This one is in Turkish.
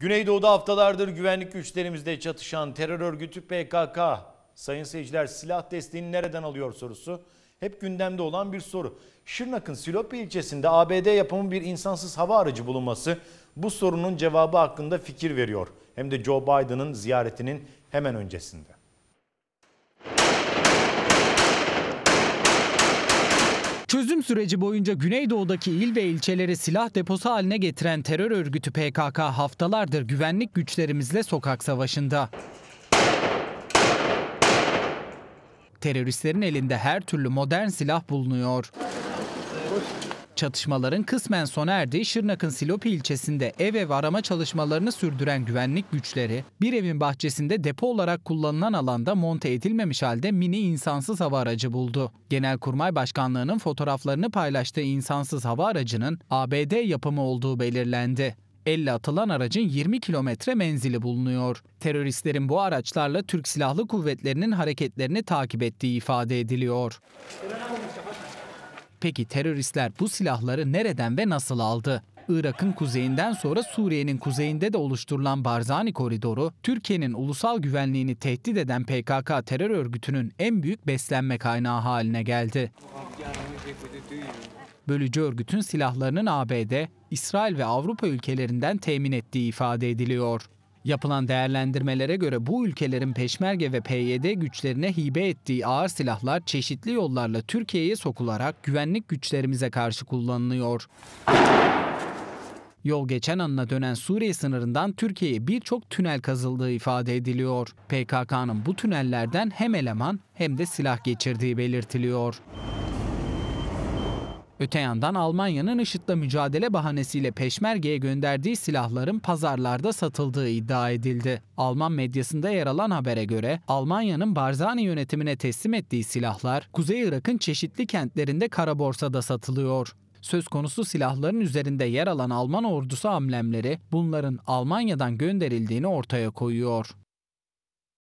Güneydoğu'da haftalardır güvenlik güçlerimizde çatışan terör örgütü PKK, sayın seyirciler silah desteğini nereden alıyor sorusu hep gündemde olan bir soru. Şırnak'ın Silopi ilçesinde ABD yapımı bir insansız hava aracı bulunması bu sorunun cevabı hakkında fikir veriyor. Hem de Joe Biden'ın ziyaretinin hemen öncesinde. çözüm süreci boyunca Güneydoğu'daki il ve ilçeleri silah deposu haline getiren terör örgütü PKK haftalardır güvenlik güçlerimizle sokak savaşında. Teröristlerin elinde her türlü modern silah bulunuyor. Çatışmaların kısmen sona erdiği Şırnak'ın Silopi ilçesinde ev ev arama çalışmalarını sürdüren güvenlik güçleri, bir evin bahçesinde depo olarak kullanılan alanda monte edilmemiş halde mini insansız hava aracı buldu. Genelkurmay Başkanlığı'nın fotoğraflarını paylaştığı insansız hava aracının ABD yapımı olduğu belirlendi. 50 atılan aracın 20 kilometre menzili bulunuyor. Teröristlerin bu araçlarla Türk Silahlı Kuvvetleri'nin hareketlerini takip ettiği ifade ediliyor. Peki teröristler bu silahları nereden ve nasıl aldı? Irak'ın kuzeyinden sonra Suriye'nin kuzeyinde de oluşturulan Barzani Koridoru, Türkiye'nin ulusal güvenliğini tehdit eden PKK terör örgütünün en büyük beslenme kaynağı haline geldi. Bölücü örgütün silahlarının ABD, İsrail ve Avrupa ülkelerinden temin ettiği ifade ediliyor. Yapılan değerlendirmelere göre bu ülkelerin peşmerge ve PYD güçlerine hibe ettiği ağır silahlar çeşitli yollarla Türkiye'ye sokularak güvenlik güçlerimize karşı kullanılıyor. Yol geçen anına dönen Suriye sınırından Türkiye'ye birçok tünel kazıldığı ifade ediliyor. PKK'nın bu tünellerden hem eleman hem de silah geçirdiği belirtiliyor. Öte yandan Almanya'nın IŞİD'le mücadele bahanesiyle Peşmerge'ye gönderdiği silahların pazarlarda satıldığı iddia edildi. Alman medyasında yer alan habere göre Almanya'nın Barzani yönetimine teslim ettiği silahlar Kuzey Irak'ın çeşitli kentlerinde kara borsada satılıyor. Söz konusu silahların üzerinde yer alan Alman ordusu amblemleri bunların Almanya'dan gönderildiğini ortaya koyuyor.